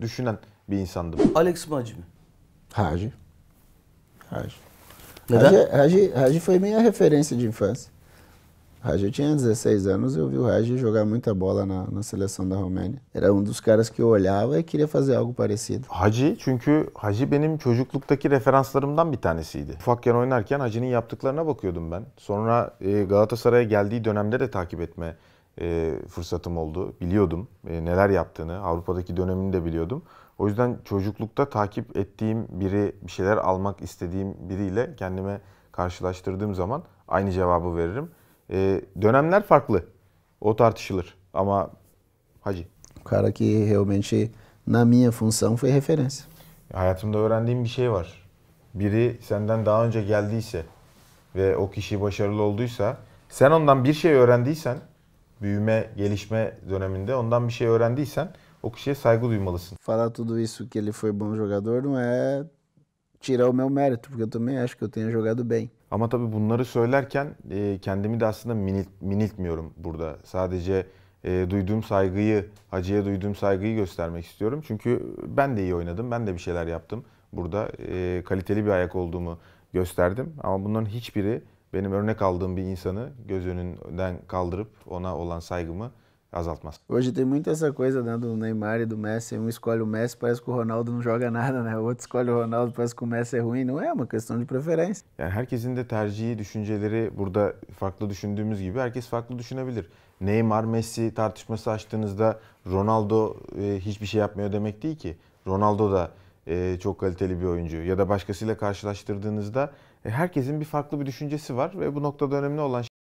düşünen bir insandım. Alex mi Hacı mı? Hacı. Hacı. Neden? Hacı, Hacı, Hacı foi minha referência de infância. Hagi, eu tinha 16 anos, e eu vi o Hagi jogar muita bola na, na seleção da Romênia. Era um dos caras que eu olhava e queria fazer algo parecido. Hagi çünkü Hagi benim çocukluktaki referanslarımdan bir tanesiydi. Ufakken oynarken Hagi'nin yaptıklarına bakıyordum ben. Sonra e, Galatasaray'a geldiği dönemde de takip etme e, fırsatım oldu. Biliyordum e, neler yaptığını, Avrupa'daki dönemini de biliyordum. O yüzden çocuklukta takip ettiğim biri, bir şeyler almak istediğim biriyle kendime karşılaştırdığım zaman aynı cevabı veririm. E, dönemler farklı. O tartışılır ama hacı. O cara que realmente na minha função foi referência. Hayatımda öğrendiğim bir şey var. Biri senden daha önce geldiyse ve o kişi başarılı olduysa, sen ondan bir şey öğrendiysen büyüme, gelişme döneminde ondan bir şey öğrendiysen o kişiye saygı duymalısın. Falar tudo isso que ele foi bom jogador não é tirar o meu mérito porque eu também acho que eu tenho jogado bem. Ama tabii bunları söylerken e, kendimi de aslında minil, miniltmiyorum burada. Sadece e, duyduğum saygıyı, acıya duyduğum saygıyı göstermek istiyorum. Çünkü ben de iyi oynadım, ben de bir şeyler yaptım. Burada e, kaliteli bir ayak olduğumu gösterdim. Ama bunların hiçbiri benim örnek aldığım bir insanı göz önünden kaldırıp ona olan saygımı azaltmaz. Hoje tem muito essa coisa né, do Neymar e do Messi. Um escolhe o Messi, parece que o Ronaldo não joga nada, né? O outro escolhe o Ronaldo, parece que o Messi é ruim. Não é uma questão de preferência. Yani herkesin de tercihi, düşünceleri burada farklı düşündüğümüz gibi herkes farklı düşünebilir. Neymar, Messi tartışması açtığınızda Ronaldo e, hiçbir şey yapmıyor demek değil ki. Ronaldo da e, çok kaliteli bir oyuncu ya da başkasıyla karşılaştırdığınızda e, herkesin bir farklı bir düşüncesi var ve bu noktada önemli olan